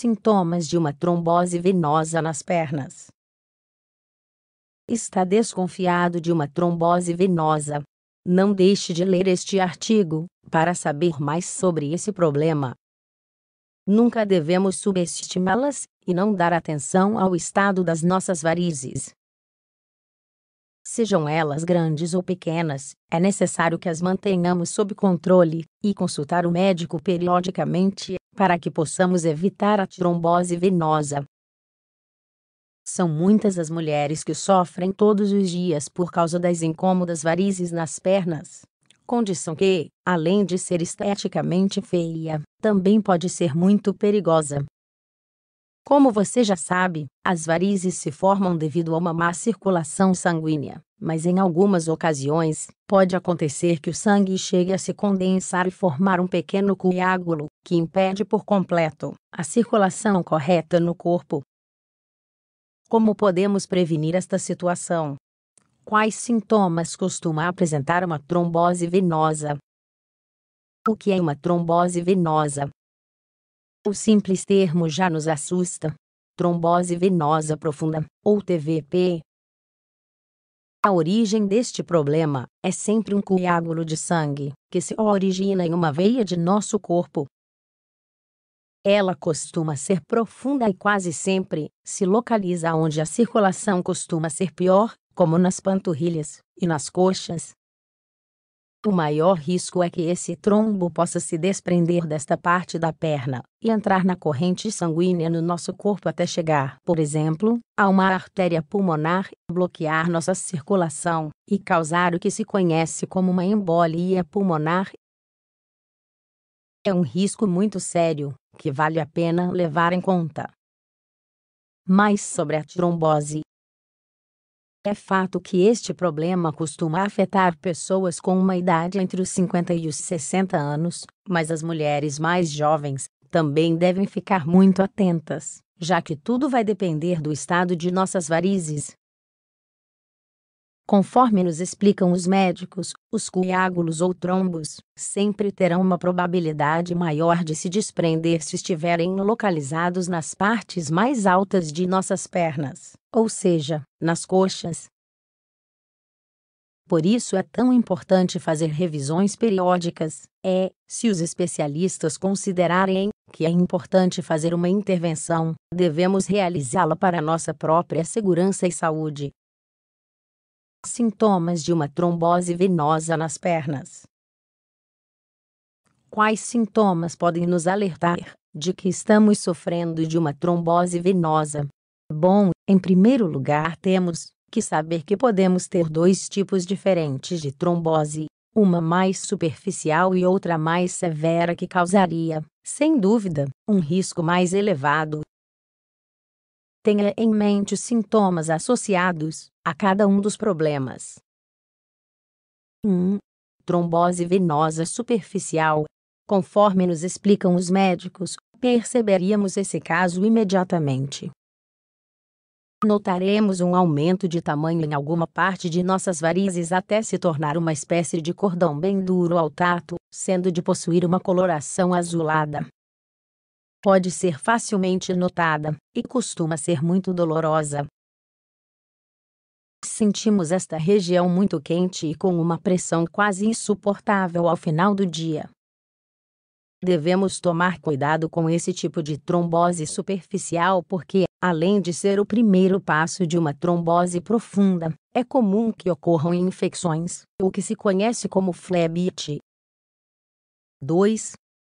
sintomas de uma trombose venosa nas pernas. Está desconfiado de uma trombose venosa? Não deixe de ler este artigo para saber mais sobre esse problema. Nunca devemos subestimá-las e não dar atenção ao estado das nossas varizes. Sejam elas grandes ou pequenas, é necessário que as mantenhamos sob controle e consultar o médico periodicamente para que possamos evitar a trombose venosa. São muitas as mulheres que sofrem todos os dias por causa das incômodas varizes nas pernas, condição que, além de ser esteticamente feia, também pode ser muito perigosa. Como você já sabe, as varizes se formam devido a uma má circulação sanguínea mas em algumas ocasiões, pode acontecer que o sangue chegue a se condensar e formar um pequeno coágulo, que impede por completo a circulação correta no corpo. Como podemos prevenir esta situação? Quais sintomas costuma apresentar uma trombose venosa? O que é uma trombose venosa? O simples termo já nos assusta. Trombose venosa profunda, ou TVP, a origem deste problema é sempre um coágulo de sangue que se origina em uma veia de nosso corpo. Ela costuma ser profunda e quase sempre se localiza onde a circulação costuma ser pior, como nas panturrilhas e nas coxas o maior risco é que esse trombo possa se desprender desta parte da perna e entrar na corrente sanguínea no nosso corpo até chegar, por exemplo, a uma artéria pulmonar, bloquear nossa circulação e causar o que se conhece como uma embolia pulmonar. É um risco muito sério, que vale a pena levar em conta. Mais sobre a trombose. É fato que este problema costuma afetar pessoas com uma idade entre os 50 e os 60 anos, mas as mulheres mais jovens também devem ficar muito atentas, já que tudo vai depender do estado de nossas varizes, Conforme nos explicam os médicos, os coágulos ou trombos sempre terão uma probabilidade maior de se desprender se estiverem localizados nas partes mais altas de nossas pernas, ou seja, nas coxas. Por isso é tão importante fazer revisões periódicas. É, se os especialistas considerarem que é importante fazer uma intervenção, devemos realizá-la para nossa própria segurança e saúde. Sintomas de uma trombose venosa nas pernas. Quais sintomas podem nos alertar de que estamos sofrendo de uma trombose venosa? Bom, em primeiro lugar, temos que saber que podemos ter dois tipos diferentes de trombose, uma mais superficial e outra mais severa que causaria, sem dúvida, um risco mais elevado. Tenha em mente os sintomas associados a cada um dos problemas. 1. Hum, trombose venosa superficial. Conforme nos explicam os médicos, perceberíamos esse caso imediatamente. Notaremos um aumento de tamanho em alguma parte de nossas varizes até se tornar uma espécie de cordão bem duro ao tato, sendo de possuir uma coloração azulada. Pode ser facilmente notada, e costuma ser muito dolorosa, Sentimos esta região muito quente e com uma pressão quase insuportável ao final do dia. Devemos tomar cuidado com esse tipo de trombose superficial porque, além de ser o primeiro passo de uma trombose profunda, é comum que ocorram infecções, o que se conhece como flebite. 2.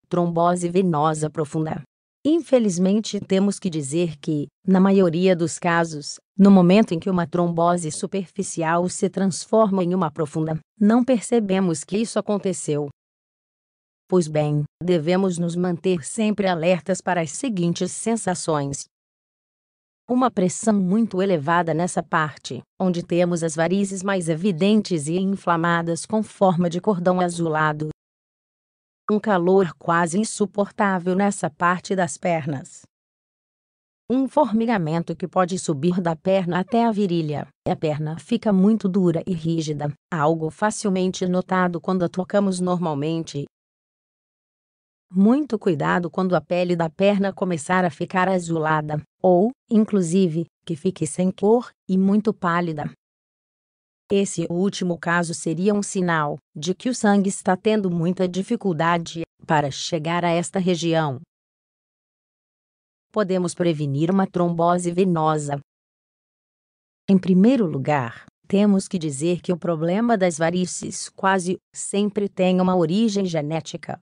Trombose venosa profunda. Infelizmente, temos que dizer que, na maioria dos casos, no momento em que uma trombose superficial se transforma em uma profunda, não percebemos que isso aconteceu. Pois bem, devemos nos manter sempre alertas para as seguintes sensações: uma pressão muito elevada nessa parte, onde temos as varizes mais evidentes e inflamadas com forma de cordão azulado, um calor quase insuportável nessa parte das pernas. Um formigamento que pode subir da perna até a virilha. A perna fica muito dura e rígida, algo facilmente notado quando a tocamos normalmente. Muito cuidado quando a pele da perna começar a ficar azulada, ou, inclusive, que fique sem cor e muito pálida. Esse último caso seria um sinal de que o sangue está tendo muita dificuldade para chegar a esta região. Podemos prevenir uma trombose venosa. Em primeiro lugar, temos que dizer que o problema das varizes quase sempre tem uma origem genética.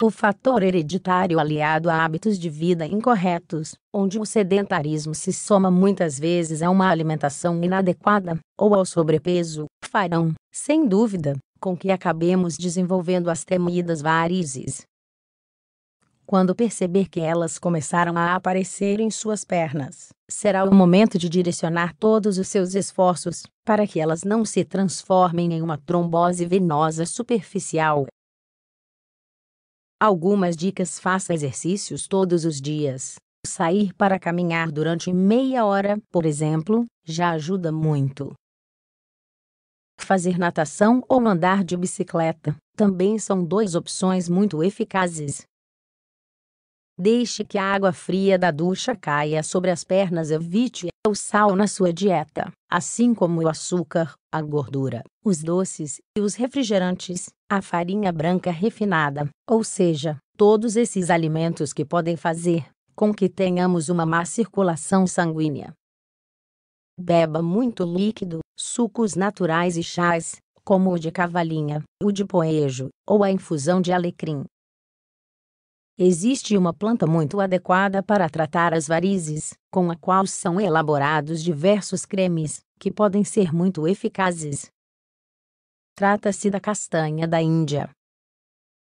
O fator hereditário aliado a hábitos de vida incorretos, onde o sedentarismo se soma muitas vezes a uma alimentação inadequada ou ao sobrepeso, farão, sem dúvida, com que acabemos desenvolvendo as temidas varizes. Quando perceber que elas começaram a aparecer em suas pernas, será o momento de direcionar todos os seus esforços para que elas não se transformem em uma trombose venosa superficial Algumas dicas: faça exercícios todos os dias. Sair para caminhar durante meia hora, por exemplo, já ajuda muito. Fazer natação ou andar de bicicleta também são duas opções muito eficazes. Deixe que a água fria da ducha caia sobre as pernas. Evite o sal na sua dieta, assim como o açúcar, a gordura, os doces e os refrigerantes a farinha branca refinada, ou seja, todos esses alimentos que podem fazer com que tenhamos uma má circulação sanguínea. Beba muito líquido, sucos naturais e chás, como o de cavalinha, o de poejo ou a infusão de alecrim. Existe uma planta muito adequada para tratar as varizes, com a qual são elaborados diversos cremes, que podem ser muito eficazes Trata-se da castanha da Índia.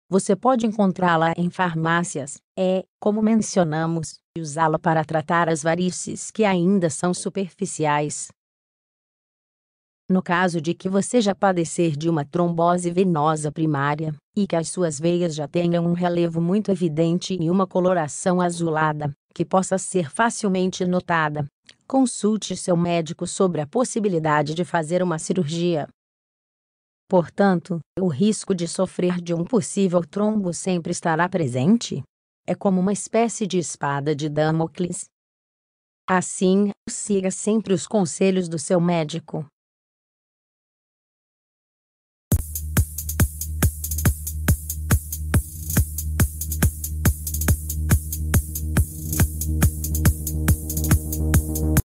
Você pode encontrá-la em farmácias, é, como mencionamos, e usá-la para tratar as varices que ainda são superficiais. No caso de que você já padecer de uma trombose venosa primária, e que as suas veias já tenham um relevo muito evidente e uma coloração azulada, que possa ser facilmente notada, consulte seu médico sobre a possibilidade de fazer uma cirurgia. Portanto, o risco de sofrer de um possível trombo sempre estará presente. É como uma espécie de espada de Damocles. Assim, siga sempre os conselhos do seu médico,